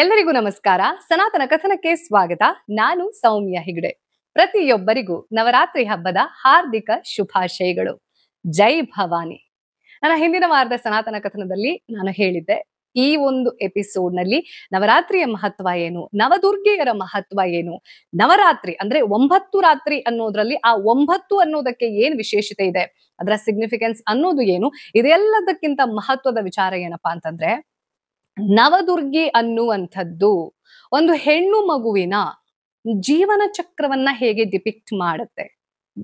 ಎಲ್ಲರಿಗೂ ನಮಸ್ಕಾರ ಸನಾತನ ಕಥನಕ್ಕೆ ಸ್ವಾಗತ ನಾನು ಸೌಮ್ಯ ಹೆಗ್ಡೆ ಪ್ರತಿಯೊಬ್ಬರಿಗೂ ನವರಾತ್ರಿ ಹಬ್ಬದ ಹಾರ್ದಿಕ ಶುಭಾಶಯಗಳು ಜೈ ಭವಾನಿ ನನ್ನ ಹಿಂದಿನ ವಾರದ ಸನಾತನ ಕಥನದಲ್ಲಿ ನಾನು ಹೇಳಿದ್ದೆ ಈ ಒಂದು ಎಪಿಸೋಡ್ ನಲ್ಲಿ ನವರಾತ್ರಿಯ ಮಹತ್ವ ಏನು ನವದುರ್ಗೆಯರ ಮಹತ್ವ ಏನು ನವರಾತ್ರಿ ಅಂದ್ರೆ ಒಂಬತ್ತು ರಾತ್ರಿ ಅನ್ನೋದ್ರಲ್ಲಿ ಆ ಒಂಬತ್ತು ಅನ್ನೋದಕ್ಕೆ ಏನ್ ವಿಶೇಷತೆ ಇದೆ ಅದರ ಸಿಗ್ನಿಫಿಕೆನ್ಸ್ ಅನ್ನೋದು ಏನು ಇದೆಲ್ಲದಕ್ಕಿಂತ ಮಹತ್ವದ ವಿಚಾರ ಏನಪ್ಪಾ ಅಂತಂದ್ರೆ ನವದುರ್ಗಿ ಅನ್ನುವಂಥದ್ದು ಒಂದು ಹೆಣ್ಣು ಮಗುವಿನ ಜೀವನ ಚಕ್ರವನ್ನ ಹೇಗೆ ಡಿಪಿಕ್ಟ್ ಮಾಡುತ್ತೆ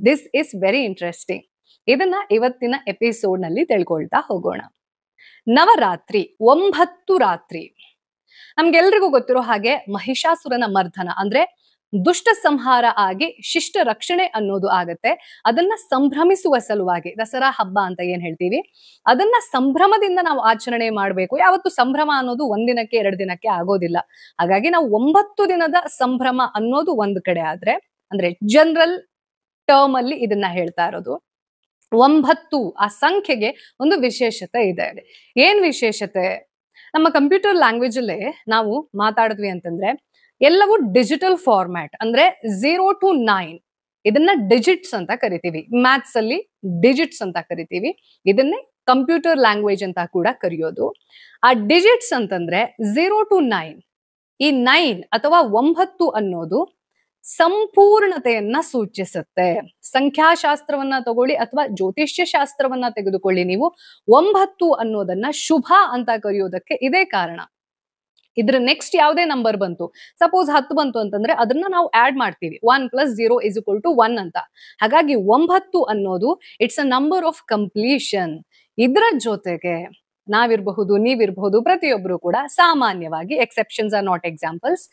ದಿಸ್ ಇಸ್ ವೆರಿ ಇಂಟ್ರೆಸ್ಟಿಂಗ್ ಇದನ್ನ ಇವತ್ತಿನ ಎಪಿಸೋಡ್ ನಲ್ಲಿ ತಿಳ್ಕೊಳ್ತಾ ಹೋಗೋಣ ನವರಾತ್ರಿ ಒಂಬತ್ತು ರಾತ್ರಿ ನಮ್ಗೆಲ್ರಿಗೂ ಗೊತ್ತಿರೋ ಹಾಗೆ ಮಹಿಷಾಸುರನ ಮರ್ಧನ ಅಂದ್ರೆ ದುಷ್ಟ ಸಂಹಾರ ಆಗಿ ಶಿಷ್ಟ ರಕ್ಷಣೆ ಅನ್ನೋದು ಆಗತ್ತೆ ಅದನ್ನ ಸಂಭ್ರಮಿಸುವ ಸಲುವಾಗಿ ದಸರಾ ಹಬ್ಬ ಅಂತ ಏನ್ ಹೇಳ್ತೀವಿ ಅದನ್ನ ಸಂಭ್ರಮದಿಂದ ನಾವು ಆಚರಣೆ ಮಾಡಬೇಕು ಯಾವತ್ತು ಸಂಭ್ರಮ ಅನ್ನೋದು ಒಂದಿನಕ್ಕೆ ಎರಡು ದಿನಕ್ಕೆ ಆಗೋದಿಲ್ಲ ಹಾಗಾಗಿ ನಾವು ಒಂಬತ್ತು ದಿನದ ಸಂಭ್ರಮ ಅನ್ನೋದು ಒಂದ್ ಕಡೆ ಆದ್ರೆ ಅಂದ್ರೆ ಜನರಲ್ ಟರ್ಮ್ ಅಲ್ಲಿ ಇದನ್ನ ಹೇಳ್ತಾ ಇರೋದು ಒಂಬತ್ತು ಆ ಸಂಖ್ಯೆಗೆ ಒಂದು ವಿಶೇಷತೆ ಇದೆ ಏನ್ ವಿಶೇಷತೆ ನಮ್ಮ ಕಂಪ್ಯೂಟರ್ ಲ್ಯಾಂಗ್ವೇಜ್ ಅಲ್ಲೇ ನಾವು ಮಾತಾಡಿದ್ವಿ ಅಂತಂದ್ರೆ ಎಲ್ಲವೂ ಡಿಜಿಟಲ್ ಫಾರ್ಮ್ಯಾಟ್ ಅಂದ್ರೆ ಝೀರೋ ಟು ನೈನ್ ಇದನ್ನ ಡಿಜಿಟ್ಸ್ ಅಂತ ಕರಿತೀವಿ ಮ್ಯಾಥ್ಸ್ ಅಲ್ಲಿ ಡಿಜಿಟ್ಸ್ ಅಂತ ಕರಿತೀವಿ ಇದನ್ನೇ ಕಂಪ್ಯೂಟರ್ ಲ್ಯಾಂಗ್ವೇಜ್ ಅಂತ ಕೂಡ ಕರೆಯೋದು ಆ ಡಿಜಿಟ್ಸ್ ಅಂತಂದ್ರೆ ಝೀರೋ ಟು ನೈನ್ ಈ ನೈನ್ ಅಥವಾ ಒಂಬತ್ತು ಅನ್ನೋದು ಸಂಪೂರ್ಣತೆಯನ್ನ ಸೂಚಿಸುತ್ತೆ ಸಂಖ್ಯಾಶಾಸ್ತ್ರವನ್ನ ತಗೊಳ್ಳಿ ಅಥವಾ ಜ್ಯೋತಿಷ್ಯ ಶಾಸ್ತ್ರವನ್ನ ತೆಗೆದುಕೊಳ್ಳಿ ನೀವು ಒಂಬತ್ತು ಅನ್ನೋದನ್ನ ಶುಭ ಅಂತ ಕರೆಯೋದಕ್ಕೆ ಇದೇ ಕಾರಣ ಇದ್ರ ನೆಕ್ಸ್ಟ್ ಯಾವುದೇ ನಂಬರ್ ಬಂತು ಸಪೋಸ್ ಹತ್ತು ಬಂತು ಅಂತಂದ್ರೆ ಅದನ್ನ ನಾವು ಆಡ್ ಮಾಡ್ತೀವಿ one plus zero is equal to one ಅಂತ ಹಾಗಾಗಿ ಒಂಬತ್ತು ಅನ್ನೋದು it's a number of completion ಇದ್ರ ಜೊತೆಗೆ ನಾವಿರಬಹುದು ನೀವಿರಬಹುದು ಪ್ರತಿಯೊಬ್ರು ಕೂಡ ಸಾಮಾನ್ಯವಾಗಿ ಎಕ್ಸೆಪ್ಷನ್ಸ್ ಆರ್ ನಾಟ್ ಎಕ್ಸಾಂಪಲ್ಸ್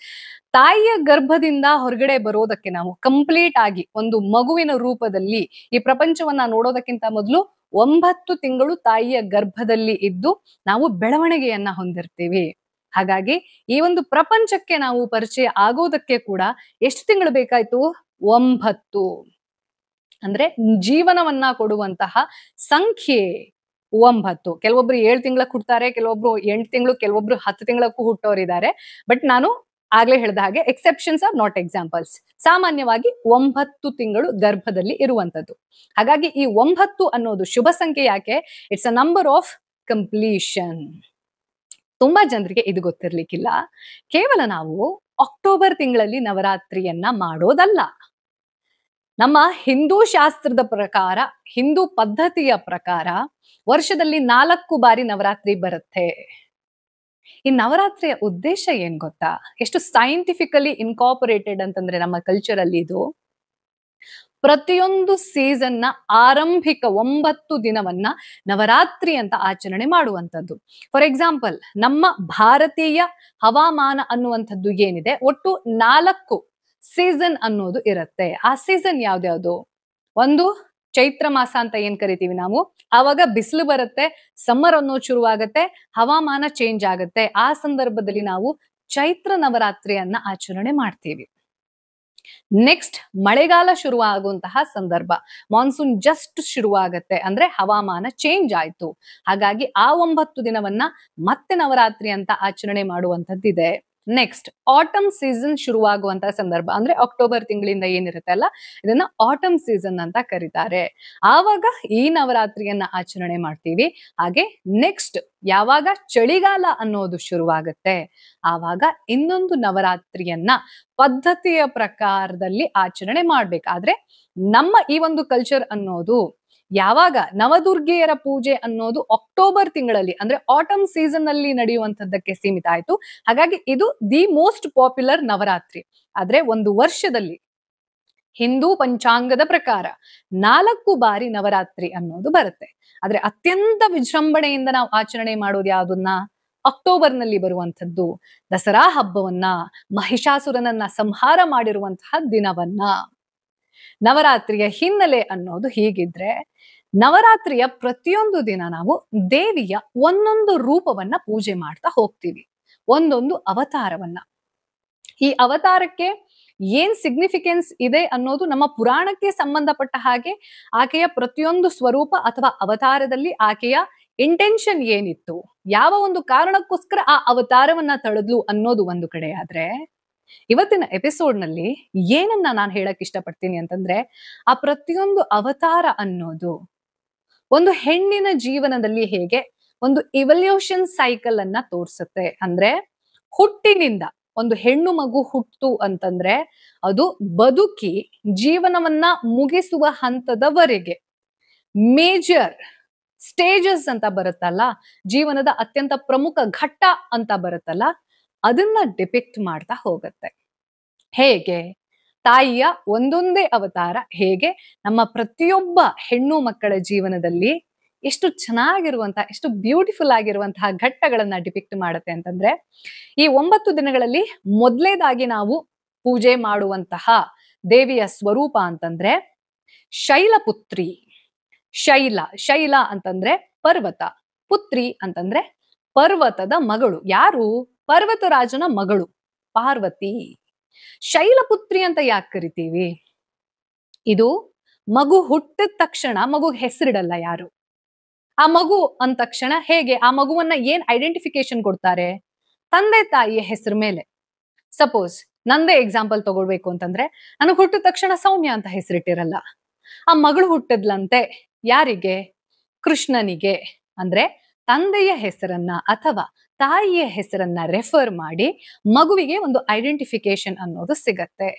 ತಾಯಿಯ ಗರ್ಭದಿಂದ ಹೊರಗಡೆ ಬರೋದಕ್ಕೆ ನಾವು ಕಂಪ್ಲೀಟ್ ಆಗಿ ಒಂದು ಮಗುವಿನ ರೂಪದಲ್ಲಿ ಈ ಪ್ರಪಂಚವನ್ನ ನೋಡೋದಕ್ಕಿಂತ ಮೊದಲು ಒಂಬತ್ತು ತಿಂಗಳು ತಾಯಿಯ ಗರ್ಭದಲ್ಲಿ ಇದ್ದು ನಾವು ಬೆಳವಣಿಗೆಯನ್ನ ಹೊಂದಿರ್ತೀವಿ ಹಾಗಾಗಿ ಈ ಒಂದು ಪ್ರಪಂಚಕ್ಕೆ ನಾವು ಪರಿಚಯ ಆಗೋದಕ್ಕೆ ಕೂಡ ಎಷ್ಟು ತಿಂಗಳು ಬೇಕಾಯ್ತು ಒಂಬತ್ತು ಅಂದ್ರೆ ಜೀವನವನ್ನ ಕೊಡುವಂತಹ ಸಂಖ್ಯೆ ಒಂಬತ್ತು ಕೆಲವೊಬ್ರು ಏಳು ತಿಂಗಳ ಹುಡ್ತಾರೆ ಕೆಲವೊಬ್ರು ಎಂಟು ತಿಂಗಳು ಕೆಲವೊಬ್ರು ಹತ್ತು ತಿಂಗಳಕ್ಕೂ ಹುಟ್ಟೋರಿದ್ದಾರೆ ಬಟ್ ನಾನು ಆಗ್ಲೇ ಹೇಳಿದ ಹಾಗೆ ಎಕ್ಸೆಪ್ಷನ್ಸ್ ಆರ್ ನಾಟ್ ಎಕ್ಸಾಂಪಲ್ಸ್ ಸಾಮಾನ್ಯವಾಗಿ ಒಂಬತ್ತು ತಿಂಗಳು ಗರ್ಭದಲ್ಲಿ ಇರುವಂತದ್ದು ಹಾಗಾಗಿ ಈ ಒಂಬತ್ತು ಅನ್ನೋದು ಶುಭ ಸಂಖ್ಯೆ ಯಾಕೆ it's a number of completion ತುಂಬಾ ಜನರಿಗೆ ಇದು ಗೊತ್ತಿರ್ಲಿಕ್ಕಿಲ್ಲ ಕೇವಲ ನಾವು ಅಕ್ಟೋಬರ್ ತಿಂಗಳಲ್ಲಿ ನವರಾತ್ರಿಯನ್ನ ಮಾಡೋದಲ್ಲ ನಮ್ಮ ಹಿಂದೂ ಶಾಸ್ತ್ರದ ಪ್ರಕಾರ ಹಿಂದೂ ಪದ್ಧತಿಯ ಪ್ರಕಾರ ವರ್ಷದಲ್ಲಿ ನಾಲ್ಕು ಬಾರಿ ನವರಾತ್ರಿ ಬರುತ್ತೆ ಈ ನವರಾತ್ರಿಯ ಉದ್ದೇಶ ಏನ್ ಗೊತ್ತಾ ಎಷ್ಟು ಸೈಂಟಿಫಿಕಲಿ ಇನ್ಕಾಪರೇಟೆಡ್ ಅಂತಂದ್ರೆ ನಮ್ಮ ಕಲ್ಚರ್ ಅಲ್ಲಿ ಇದು ಪ್ರತಿಯೊಂದು ಸೀಸನ್ನ ಆರಂಭಿಕ ಒಂಬತ್ತು ದಿನವನ್ನ ನವರಾತ್ರಿ ಅಂತ ಆಚರಣೆ ಮಾಡುವಂಥದ್ದು ಫಾರ್ ಎಕ್ಸಾಂಪಲ್ ನಮ್ಮ ಭಾರತೀಯ ಹವಾಮಾನ ಅನ್ನುವಂಥದ್ದು ಏನಿದೆ ಒಟ್ಟು ನಾಲ್ಕು ಸೀಸನ್ ಅನ್ನೋದು ಇರುತ್ತೆ ಆ ಸೀಸನ್ ಯಾವ್ದ್ಯಾವ್ದು ಒಂದು ಚೈತ್ರ ಮಾಸ ಅಂತ ಏನ್ ಕರಿತೀವಿ ನಾವು ಆವಾಗ ಬಿಸಿಲು ಬರುತ್ತೆ ಸಮ್ಮರ್ ಅನ್ನೋದು ಶುರುವಾಗತ್ತೆ ಹವಾಮಾನ ಚೇಂಜ್ ಆಗುತ್ತೆ ಆ ಸಂದರ್ಭದಲ್ಲಿ ನಾವು ಚೈತ್ರ ನವರಾತ್ರಿಯನ್ನ ಆಚರಣೆ ಮಾಡ್ತೀವಿ ನೆಕ್ಸ್ಟ್ ಮಳೆಗಾಲ ಶುರುವಾಗುವಂತಹ ಸಂದರ್ಭ ಮಾನ್ಸೂನ್ ಜಸ್ಟ್ ಶುರುವಾಗತ್ತೆ ಅಂದ್ರೆ ಹವಾಮಾನ ಚೇಂಜ್ ಆಯ್ತು ಹಾಗಾಗಿ ಆ ಒಂಬತ್ತು ದಿನವನ್ನ ಮತ್ತೆ ನವರಾತ್ರಿ ಅಂತ ಆಚರಣೆ ಮಾಡುವಂತದ್ದಿದೆ ನೆಕ್ಸ್ಟ್ ಆಟಮ್ ಸೀಸನ್ ಶುರುವಾಗುವಂತ ಸಂದರ್ಭ ಅಂದ್ರೆ ಅಕ್ಟೋಬರ್ ತಿಂಗಳಿಂದ ಏನಿರುತ್ತೆ ಅಲ್ಲ ಇದನ್ನ ಆಟಮ್ ಸೀಸನ್ ಅಂತ ಕರೀತಾರೆ ಆವಾಗ ಈ ನವರಾತ್ರಿಯನ್ನ ಆಚರಣೆ ಮಾಡ್ತೀವಿ ಹಾಗೆ ನೆಕ್ಸ್ಟ್ ಯಾವಾಗ ಚಳಿಗಾಲ ಅನ್ನೋದು ಶುರುವಾಗುತ್ತೆ ಆವಾಗ ಇನ್ನೊಂದು ನವರಾತ್ರಿಯನ್ನ ಪದ್ಧತಿಯ ಪ್ರಕಾರದಲ್ಲಿ ಆಚರಣೆ ಮಾಡ್ಬೇಕಾದ್ರೆ ನಮ್ಮ ಈ ಒಂದು ಕಲ್ಚರ್ ಅನ್ನೋದು ಯಾವಾಗ ನವದುರ್ಗೆಯರ ಪೂಜೆ ಅನ್ನೋದು ಅಕ್ಟೋಬರ್ ತಿಂಗಳಲ್ಲಿ ಅಂದ್ರೆ ಆಟಮ್ ಸೀಸನ್ ಅಲ್ಲಿ ನಡೆಯುವಂತದ್ದಕ್ಕೆ ಸೀಮಿತ ಆಯ್ತು ಹಾಗಾಗಿ ಇದು ದಿ ಮೋಸ್ಟ್ ಪಾಪ್ಯುಲರ್ ನವರಾತ್ರಿ ಆದ್ರೆ ಒಂದು ವರ್ಷದಲ್ಲಿ ಹಿಂದೂ ಪಂಚಾಂಗದ ಪ್ರಕಾರ ನಾಲ್ಕು ಬಾರಿ ನವರಾತ್ರಿ ಅನ್ನೋದು ಬರುತ್ತೆ ಆದ್ರೆ ಅತ್ಯಂತ ವಿಜೃಂಭಣೆಯಿಂದ ನಾವು ಆಚರಣೆ ಮಾಡೋದು ಯಾವುದನ್ನ ಅಕ್ಟೋಬರ್ನಲ್ಲಿ ಬರುವಂಥದ್ದು ದಸರಾ ಹಬ್ಬವನ್ನ ಮಹಿಷಾಸುರನನ್ನ ಸಂಹಾರ ಮಾಡಿರುವಂತಹ ದಿನವನ್ನ ನವರಾತ್ರಿಯ ಹಿನ್ನೆಲೆ ಅನ್ನೋದು ಹೀಗಿದ್ರೆ ನವರಾತ್ರಿಯ ಪ್ರತಿಯೊಂದು ದಿನ ನಾವು ದೇವಿಯ ಒಂದೊಂದು ರೂಪವನ್ನ ಪೂಜೆ ಮಾಡ್ತಾ ಹೋಗ್ತೀವಿ ಒಂದೊಂದು ಅವತಾರವನ್ನ ಈ ಅವತಾರಕ್ಕೆ ಏನ್ ಸಿಗ್ನಿಫಿಕೆನ್ಸ್ ಇದೆ ಅನ್ನೋದು ನಮ್ಮ ಪುರಾಣಕ್ಕೆ ಸಂಬಂಧಪಟ್ಟ ಹಾಗೆ ಆಕೆಯ ಪ್ರತಿಯೊಂದು ಸ್ವರೂಪ ಅಥವಾ ಅವತಾರದಲ್ಲಿ ಆಕೆಯ ಇಂಟೆನ್ಷನ್ ಏನಿತ್ತು ಯಾವ ಒಂದು ಕಾರಣಕ್ಕೋಸ್ಕರ ಆ ಅವತಾರವನ್ನ ತಳೆದ್ಲು ಅನ್ನೋದು ಒಂದು ಕಡೆ ಆದ್ರೆ ಇವತ್ತಿನ ಎಪಿಸೋಡ್ ನಲ್ಲಿ ಏನನ್ನ ನಾನು ಹೇಳಕ್ ಇಷ್ಟಪಡ್ತೀನಿ ಅಂತಂದ್ರೆ ಆ ಪ್ರತಿಯೊಂದು ಅವತಾರ ಅನ್ನೋದು ಒಂದು ಹೆಣ್ಣಿನ ಜೀವನದಲ್ಲಿ ಹೇಗೆ ಒಂದು ಇವಲ್ಯೂಷನ್ ಸೈಕಲ್ ಅನ್ನ ತೋರಿಸುತ್ತೆ ಅಂದ್ರೆ ಹುಟ್ಟಿನಿಂದ ಒಂದು ಹೆಣ್ಣು ಮಗು ಹುಟ್ಟು ಅಂತಂದ್ರೆ ಅದು ಬದುಕಿ ಜೀವನವನ್ನ ಮುಗಿಸುವ ಹಂತದವರೆಗೆ ಮೇಜರ್ ಸ್ಟೇಜಸ್ ಅಂತ ಬರುತ್ತಲ್ಲ ಜೀವನದ ಅತ್ಯಂತ ಪ್ರಮುಖ ಘಟ್ಟ ಅಂತ ಬರುತ್ತಲ್ಲ ಅದನ್ನ ಡಿಪಿಕ್ಟ್ ಮಾಡ್ತಾ ಹೋಗುತ್ತೆ ಹೇಗೆ ತಾಯಿಯ ಒಂದೊಂದೇ ಅವತಾರ ಹೇಗೆ ನಮ್ಮ ಪ್ರತಿಯೊಬ್ಬ ಹೆಣ್ಣು ಮಕ್ಕಳ ಜೀವನದಲ್ಲಿ ಎಷ್ಟು ಚೆನ್ನಾಗಿರುವಂತಹ ಎಷ್ಟು ಬ್ಯೂಟಿಫುಲ್ ಆಗಿರುವಂತಹ ಘಟ್ಟಗಳನ್ನ ಡಿಪಿಕ್ಟ್ ಮಾಡುತ್ತೆ ಅಂತಂದ್ರೆ ಈ ಒಂಬತ್ತು ದಿನಗಳಲ್ಲಿ ಮೊದಲೇದಾಗಿ ನಾವು ಪೂಜೆ ಮಾಡುವಂತಹ ದೇವಿಯ ಸ್ವರೂಪ ಅಂತಂದ್ರೆ ಶೈಲಪುತ್ರಿ ಶೈಲ ಶೈಲ ಅಂತಂದ್ರೆ ಪರ್ವತ ಪುತ್ರಿ ಅಂತಂದ್ರೆ ಪರ್ವತದ ಮಗಳು ಯಾರು ಪರ್ವತರಾಜನ ಮಗಳು ಪಾರ್ವತಿ ಶೈಲಪುತ್ರಿ ಅಂತ ಯಾಕೆ ಕರಿತೀವಿ ಇದು ಮಗು ಹುಟ್ಟಿದ ತಕ್ಷಣ ಮಗು ಹೆಸರಿಡಲ್ಲ ಯಾರು ಆ ಮಗು ಅಂದ ತಕ್ಷಣ ಹೇಗೆ ಆ ಮಗುವನ್ನ ಏನ್ ಐಡೆಂಟಿಫಿಕೇಶನ್ ಕೊಡ್ತಾರೆ ತಂದೆ ತಾಯಿಯ ಹೆಸರು ಮೇಲೆ ಸಪೋಸ್ ನಂದೇ ಎಕ್ಸಾಂಪಲ್ ತಗೊಳ್ಬೇಕು ಅಂತಂದ್ರೆ ನನಗೆ ಹುಟ್ಟಿದ ತಕ್ಷಣ ಸೌಮ್ಯ ಅಂತ ಹೆಸರಿಟ್ಟಿರಲ್ಲ ಆ ಮಗಳು ಹುಟ್ಟಿದ್ಲಂತೆ ಯಾರಿಗೆ ಕೃಷ್ಣನಿಗೆ ಅಂದ್ರೆ ತಂದೆಯ ಹೆಸರನ್ನ ಅಥವಾ ತಾಯಿಯ ಹೆಸರನ್ನ ರೆಫರ್ ಮಾಡಿ ಮಗುವಿಗೆ ಒಂದು ಐಡೆಂಟಿಫಿಕೇಶನ್ ಅನ್ನೋದು ಸಿಗತ್ತೆ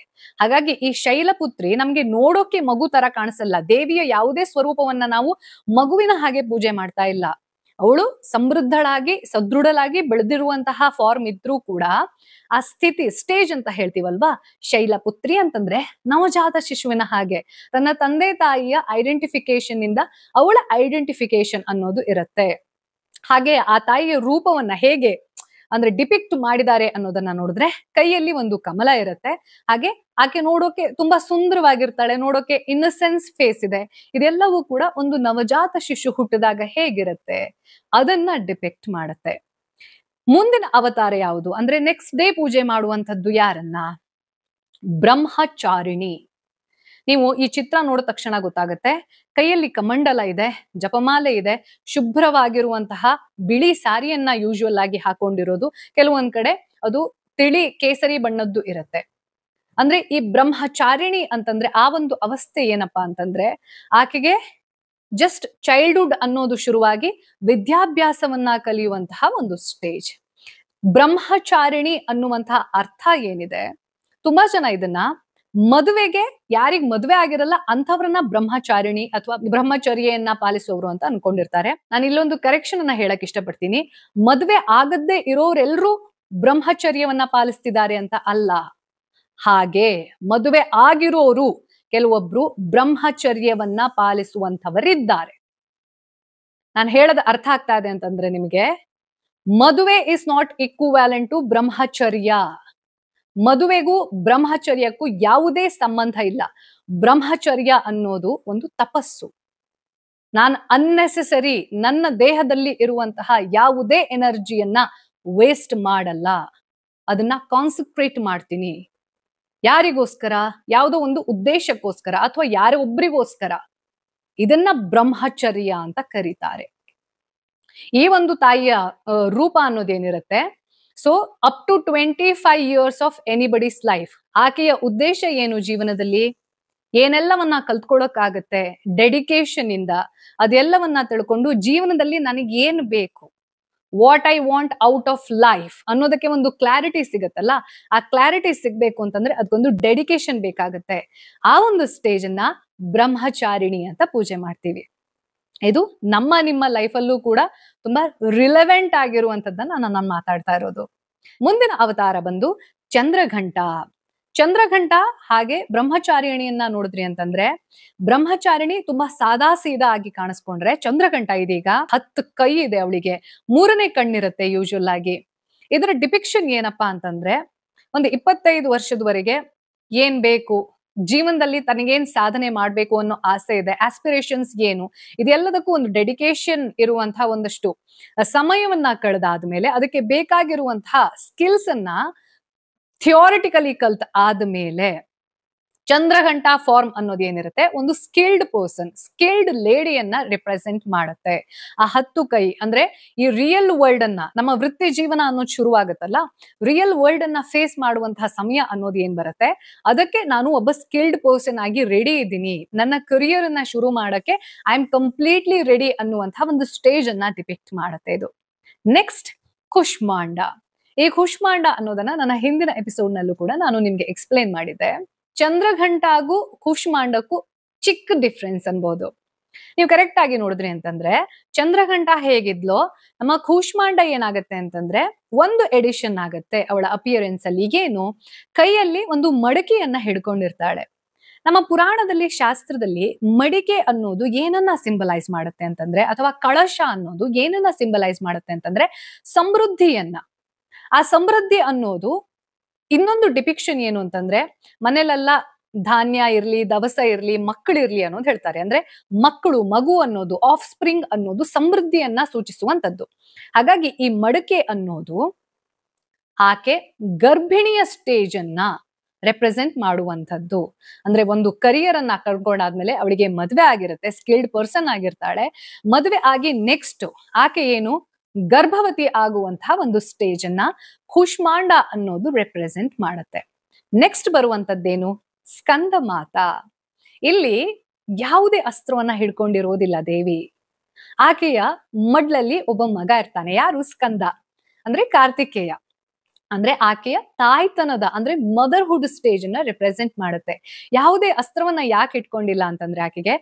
ಹಾಗಾಗಿ ಈ ಶೈಲಪುತ್ರಿ ನಮ್ಗೆ ನೋಡೋಕೆ ಮಗು ತರ ಕಾಣಿಸಲ್ಲ ದೇವಿಯ ಯಾವುದೇ ಸ್ವರೂಪವನ್ನ ನಾವು ಮಗುವಿನ ಹಾಗೆ ಪೂಜೆ ಮಾಡ್ತಾ ಇಲ್ಲ ಅವಳು ಸಮೃದ್ಧಳಾಗಿ ಸದೃಢಳಾಗಿ ಬೆಳೆದಿರುವಂತಹ ಫಾರ್ಮ್ ಇದ್ರೂ ಕೂಡ ಆ ಸ್ಥಿತಿ ಸ್ಟೇಜ್ ಅಂತ ಹೇಳ್ತೀವಲ್ವಾ ಶೈಲಪುತ್ರಿ ಅಂತಂದ್ರೆ ನವಜಾತ ಶಿಶುವಿನ ಹಾಗೆ ತನ್ನ ತಂದೆ ತಾಯಿಯ ಐಡೆಂಟಿಫಿಕೇಶನ್ ಇಂದ ಅವಳ ಐಡೆಂಟಿಫಿಕೇಶನ್ ಅನ್ನೋದು ಇರುತ್ತೆ ಹಾಗೆ ಆ ತಾಯಿಯ ರೂಪವನ್ನ ಹೇಗೆ ಅಂದ್ರೆ ಡಿಪಿಕ್ಟ್ ಮಾಡಿದ್ದಾರೆ ಅನ್ನೋದನ್ನ ನೋಡಿದ್ರೆ ಕೈಯಲ್ಲಿ ಒಂದು ಕಮಲ ಇರುತ್ತೆ ಹಾಗೆ ಆಕೆ ನೋಡೋಕೆ ತುಂಬಾ ಸುಂದರವಾಗಿರ್ತಾಳೆ ನೋಡೋಕೆ ಇನ್ನಸೆನ್ಸ್ ಫೇಸ್ ಇದೆ ಇದೆಲ್ಲವೂ ಕೂಡ ಒಂದು ನವಜಾತ ಶಿಶು ಹುಟ್ಟಿದಾಗ ಹೇಗಿರುತ್ತೆ ಅದನ್ನ ಡಿಪೆಕ್ಟ್ ಮಾಡುತ್ತೆ ಮುಂದಿನ ಅವತಾರ ಯಾವುದು ಅಂದ್ರೆ ನೆಕ್ಸ್ಟ್ ಡೇ ಪೂಜೆ ಮಾಡುವಂಥದ್ದು ಯಾರನ್ನ ಬ್ರಹ್ಮಚಾರಿಣಿ ನೀವು ಈ ಚಿತ್ರ ನೋಡಿದ ತಕ್ಷಣ ಗೊತ್ತಾಗುತ್ತೆ ಕೈಯಲ್ಲಿ ಕಮಂಡಲ ಇದೆ ಜಪಮಾಲೆ ಇದೆ ಶುಭ್ರವಾಗಿರುವಂತಹ ಬಿಳಿ ಸಾರಿಯನ್ನ ಯೂಶುವಲ್ ಆಗಿ ಹಾಕೊಂಡಿರೋದು ಕೆಲವೊಂದ್ ಕಡೆ ಅದು ತಿಳಿ ಕೇಸರಿ ಬಣ್ಣದ್ದು ಇರುತ್ತೆ ಅಂದ್ರೆ ಈ ಬ್ರಹ್ಮಚಾರಿಣಿ ಅಂತಂದ್ರೆ ಆ ಒಂದು ಅವಸ್ಥೆ ಏನಪ್ಪಾ ಅಂತಂದ್ರೆ ಆಕೆಗೆ ಜಸ್ಟ್ ಚೈಲ್ಡ್ಹುಡ್ ಅನ್ನೋದು ಶುರುವಾಗಿ ವಿದ್ಯಾಭ್ಯಾಸವನ್ನ ಕಲಿಯುವಂತಹ ಒಂದು ಸ್ಟೇಜ್ ಬ್ರಹ್ಮಚಾರಿಣಿ ಅನ್ನುವಂತಹ ಅರ್ಥ ಏನಿದೆ ತುಂಬಾ ಜನ ಇದನ್ನ ಮದುವೆಗೆ ಯಾರಿಗ್ ಮದುವೆ ಆಗಿರಲ್ಲ ಅಂಥವ್ರನ್ನ ಬ್ರಹ್ಮಚಾರಿಣಿ ಅಥವಾ ಬ್ರಹ್ಮಚರ್ಯೆಯನ್ನ ಪಾಲಿಸುವವರು ಅಂತ ಅನ್ಕೊಂಡಿರ್ತಾರೆ ನಾನು ಇಲ್ಲೊಂದು ಕರೆಕ್ಷನ್ ಅನ್ನ ಹೇಳಕ್ ಇಷ್ಟಪಡ್ತೀನಿ ಮದುವೆ ಆಗದ್ದೇ ಇರೋರೆಲ್ಲರೂ ಬ್ರಹ್ಮಚರ್ಯವನ್ನ ಪಾಲಿಸ್ತಿದ್ದಾರೆ ಅಂತ ಅಲ್ಲ ಹಾಗೆ ಮದುವೆ ಆಗಿರೋರು ಕೆಲವೊಬ್ರು ಬ್ರಹ್ಮಚರ್ಯವನ್ನ ಪಾಲಿಸುವಂಥವರಿದ್ದಾರೆ ನಾನು ಹೇಳದ ಅರ್ಥ ಆಗ್ತಾ ಇದೆ ಅಂತಂದ್ರೆ ನಿಮಗೆ ಮದುವೆ ಇಸ್ ನಾಟ್ ಇಕ್ವಾಲೆಂಟ್ ಟು ಬ್ರಹ್ಮಚರ್ಯ ಮದುವೆಗೂ ಬ್ರಹ್ಮಚರ್ಯಕ್ಕೂ ಯಾವುದೇ ಸಂಬಂಧ ಇಲ್ಲ ಬ್ರಹ್ಮಚರ್ಯ ಅನ್ನೋದು ಒಂದು ತಪಸ್ಸು ನಾನು ಅನ್ನೆಸೆಸರಿ ನನ್ನ ದೇಹದಲ್ಲಿ ಇರುವಂತಹ ಯಾವುದೇ ಎನರ್ಜಿಯನ್ನ ವೇಸ್ಟ್ ಮಾಡಲ್ಲ ಅದನ್ನ ಕಾನ್ಸಂಟ್ರೇಟ್ ಮಾಡ್ತೀನಿ ಯಾರಿಗೋಸ್ಕರ ಯಾವುದೋ ಒಂದು ಉದ್ದೇಶಕ್ಕೋಸ್ಕರ ಅಥವಾ ಯಾರೋ ಒಬ್ರಿಗೋಸ್ಕರ ಇದನ್ನ ಬ್ರಹ್ಮಚರ್ಯ ಅಂತ ಕರೀತಾರೆ ಈ ಒಂದು ತಾಯಿಯ ರೂಪ ಅನ್ನೋದೇನಿರುತ್ತೆ so up to twenty five years of anybody's life ಆಕೆಯ ಉದ್ದೇಶ ಏನು ಜೀವನದಲ್ಲಿ ಏನೆಲ್ಲವನ್ನ ಕಲ್ತ್ಕೊಳಕ್ಕಾಗತ್ತೆ ಡೆಡಿಕೇಶನ್ ಇಂದ ಅದೆಲ್ಲವನ್ನ ತಿಳ್ಕೊಂಡು ಜೀವನದಲ್ಲಿ ನನಗೆ ಏನ್ ಬೇಕು what I want out of life ಅನ್ನೋದಕ್ಕೆ ಒಂದು ಕ್ಲಾರಿಟಿ ಸಿಗತ್ತಲ್ಲ ಆ ಕ್ಲಾರಿಟಿ ಸಿಗ್ಬೇಕು ಅಂತಂದ್ರೆ ಅದಕ್ಕೊಂದು ಡೆಡಿಕೇಶನ್ ಬೇಕಾಗತ್ತೆ ಆ ಒಂದು ಸ್ಟೇಜ್ ಅನ್ನ ಬ್ರಹ್ಮಚಾರಿಣಿ ಅಂತ ಪೂಜೆ ಮಾಡ್ತೀವಿ ಇದು ನಮ್ಮ ನಿಮ್ಮ ಲೈಫಲ್ಲೂ ಕೂಡ ತುಂಬಾ ರಿಲೆವೆಂಟ್ ಆಗಿರುವಂತದ್ದನ್ನ ನಾನು ಮಾತಾಡ್ತಾ ಇರೋದು ಮುಂದಿನ ಅವತಾರ ಬಂದು ಚಂದ್ರಘಂಟ ಚಂದ್ರಘಂಟ ಹಾಗೆ ಬ್ರಹ್ಮಚಾರಿಣಿಯನ್ನ ನೋಡಿದ್ರಿ ಅಂತಂದ್ರೆ ಬ್ರಹ್ಮಚಾರಿಣಿ ತುಂಬಾ ಸಾದಾ ಸೀದಾ ಆಗಿ ಕಾಣಿಸ್ಕೊಂಡ್ರೆ ಚಂದ್ರಘಂಟ ಇದೀಗ ಹತ್ತು ಕೈ ಇದೆ ಅವಳಿಗೆ ಮೂರನೇ ಕಣ್ಣಿರುತ್ತೆ ಯೂಶುವಲ್ ಆಗಿ ಇದರ ಡಿಪಿಕ್ಷನ್ ಏನಪ್ಪಾ ಅಂತಂದ್ರೆ ಒಂದು ಇಪ್ಪತ್ತೈದು ವರ್ಷದವರೆಗೆ ಏನ್ ಬೇಕು ಜೀವನದಲ್ಲಿ ತನಗೇನ್ ಸಾಧನೆ ಮಾಡ್ಬೇಕು ಅನ್ನೋ ಆಸೆ ಇದೆ ಆಸ್ಪಿರೇಷನ್ಸ್ ಏನು ಇದೆಲ್ಲದಕ್ಕೂ ಒಂದು ಡೆಡಿಕೇಶನ್ ಇರುವಂತಹ ಒಂದಷ್ಟು ಸಮಯವನ್ನ ಕಳೆದಾದ ಮೇಲೆ ಅದಕ್ಕೆ ಬೇಕಾಗಿರುವಂತಹ ಸ್ಕಿಲ್ಸ್ ಅನ್ನ ಥಿಯೋರಿಟಿಕಲಿ ಕಲ್ತ್ ಆದ್ಮೇಲೆ ಚಂದ್ರಘಂಟಾ ಫಾರ್ಮ್ ಏನಿರುತ್ತೆ ಒಂದು ಸ್ಕಿಲ್ಡ್ ಪರ್ಸನ್ ಸ್ಕಿಲ್ಡ್ ಲೇಡಿಯನ್ನ ರಿಪ್ರೆಸೆಂಟ್ ಮಾಡುತ್ತೆ ಆ ಹತ್ತು ಕೈ ಅಂದ್ರೆ ಈ ರಿಯಲ್ ವರ್ಲ್ಡ್ ಅನ್ನ ನಮ್ಮ ವೃತ್ತಿ ಜೀವನ ಅನ್ನೋದು ಶುರುವಾಗುತ್ತಲ್ಲ ರಿಯಲ್ ವರ್ಲ್ಡ್ ಅನ್ನ ಫೇಸ್ ಮಾಡುವಂತಹ ಸಮಯ ಅನ್ನೋದು ಏನ್ ಬರುತ್ತೆ ಅದಕ್ಕೆ ನಾನು ಒಬ್ಬ ಸ್ಕಿಲ್ಡ್ ಪರ್ಸನ್ ಆಗಿ ರೆಡಿ ಇದ್ದೀನಿ ನನ್ನ ಕರಿಯರ್ ಅನ್ನ ಶುರು ಮಾಡಕ್ಕೆ ಐ ಆಮ್ ಕಂಪ್ಲೀಟ್ಲಿ ರೆಡಿ ಅನ್ನುವಂತಹ ಒಂದು ಸ್ಟೇಜ್ ಅನ್ನ ಡಿಪಿಕ್ಟ್ ಮಾಡುತ್ತೆ ಇದು ನೆಕ್ಸ್ಟ್ ಕುಷ್ಮಾಂಡ ಈ ಕುಷ್ಮಾಂಡ ಅನ್ನೋದನ್ನ ನನ್ನ ಹಿಂದಿನ ಎಪಿಸೋಡ್ ನಲ್ಲೂ ಕೂಡ ನಾನು ನಿಮ್ಗೆ ಎಕ್ಸ್ಪ್ಲೇನ್ ಮಾಡಿದ್ದೆ ಚಂದ್ರಘಂಟ ಹಾಗೂ ಕೂಷ್ಮಾಂಡಕ್ಕೂ ಚಿಕ್ಕ ಡಿಫ್ರೆನ್ಸ್ ಅನ್ಬೋದು ನೀವು ಕರೆಕ್ಟ್ ಆಗಿ ನೋಡಿದ್ರಿ ಅಂತಂದ್ರೆ ಚಂದ್ರಘಂಟ ಹೇಗಿದ್ಲೋ ನಮ್ಮ ಕೂಷ್ಮಾಂಡ ಏನಾಗತ್ತೆ ಅಂತಂದ್ರೆ ಒಂದು ಎಡಿಷನ್ ಆಗತ್ತೆ ಅವಳ ಅಪಿಯರೆನ್ಸ್ ಅಲ್ಲಿ ಏನು ಕೈಯಲ್ಲಿ ಒಂದು ಮಡಕೆಯನ್ನ ಹಿಡ್ಕೊಂಡಿರ್ತಾಳೆ ನಮ್ಮ ಪುರಾಣದಲ್ಲಿ ಶಾಸ್ತ್ರದಲ್ಲಿ ಮಡಿಕೆ ಅನ್ನೋದು ಏನನ್ನ ಸಿಂಬಲೈಸ್ ಮಾಡುತ್ತೆ ಅಂತಂದ್ರೆ ಅಥವಾ ಕಳಶ ಅನ್ನೋದು ಏನನ್ನ ಸಿಂಬಲೈಸ್ ಮಾಡುತ್ತೆ ಅಂತಂದ್ರೆ ಸಮೃದ್ಧಿಯನ್ನ ಆ ಸಮೃದ್ಧಿ ಅನ್ನೋದು ಇನ್ನೊಂದು ಡಿಪಿಕ್ಷನ್ ಏನು ಅಂತಂದ್ರೆ ಮನೇಲೆಲ್ಲ ಧಾನ್ಯ ಇರ್ಲಿ ದವಸ ಇರ್ಲಿ ಮಕ್ಕಳಿರ್ಲಿ ಅನ್ನೋದು ಹೇಳ್ತಾರೆ ಅಂದ್ರೆ ಮಕ್ಕಳು ಮಗು ಅನ್ನೋದು ಆಫ್ ಸ್ಪ್ರಿಂಗ್ ಅನ್ನೋದು ಸಮೃದ್ಧಿಯನ್ನ ಸೂಚಿಸುವಂತದ್ದು ಹಾಗಾಗಿ ಈ ಮಡಕೆ ಅನ್ನೋದು ಆಕೆ ಗರ್ಭಿಣಿಯ ಸ್ಟೇಜ್ ಅನ್ನ ರೆಪ್ರೆಸೆಂಟ್ ಮಾಡುವಂಥದ್ದು ಅಂದ್ರೆ ಒಂದು ಕರಿಯರ್ ಅನ್ನ ಕಳ್ಕೊಂಡಾದ್ಮೇಲೆ ಅವಳಿಗೆ ಮದ್ವೆ ಆಗಿರುತ್ತೆ ಸ್ಕಿಲ್ಡ್ ಪರ್ಸನ್ ಆಗಿರ್ತಾಳೆ ಮದ್ವೆ ಆಗಿ ನೆಕ್ಸ್ಟ್ ಆಕೆ ಏನು ಗರ್ಭವತಿ ಆಗುವಂತಹ ಒಂದು ಸ್ಟೇಜ್ ಅನ್ನ ಕುಷ್ಮಾಂಡ ಅನ್ನೋದು ರೆಪ್ರೆಸೆಂಟ್ ಮಾಡುತ್ತೆ ನೆಕ್ಸ್ಟ್ ಬರುವಂತದ್ದೇನು ಸ್ಕಂದ ಮಾತ ಇಲ್ಲಿ ಯಾವುದೇ ಅಸ್ತ್ರವನ್ನ ಹಿಡ್ಕೊಂಡಿರೋದಿಲ್ಲ ದೇವಿ ಆಕೆಯ ಮಡ್ಲಲ್ಲಿ ಒಬ್ಬ ಮಗ ಇರ್ತಾನೆ ಯಾರು ಸ್ಕಂದ ಅಂದ್ರೆ ಕಾರ್ತಿಕೇಯ ಅಂದ್ರೆ ಆಕೆಯ ತಾಯ್ತನದ ಅಂದ್ರೆ ಮದರ್ಹುಡ್ ಸ್ಟೇಜ್ ಅನ್ನ ರೆಪ್ರೆಸೆಂಟ್ ಮಾಡುತ್ತೆ ಯಾವುದೇ ಅಸ್ತ್ರವನ್ನ ಯಾಕೆ ಇಟ್ಕೊಂಡಿಲ್ಲ ಅಂತಂದ್ರೆ ಆಕೆಗೆ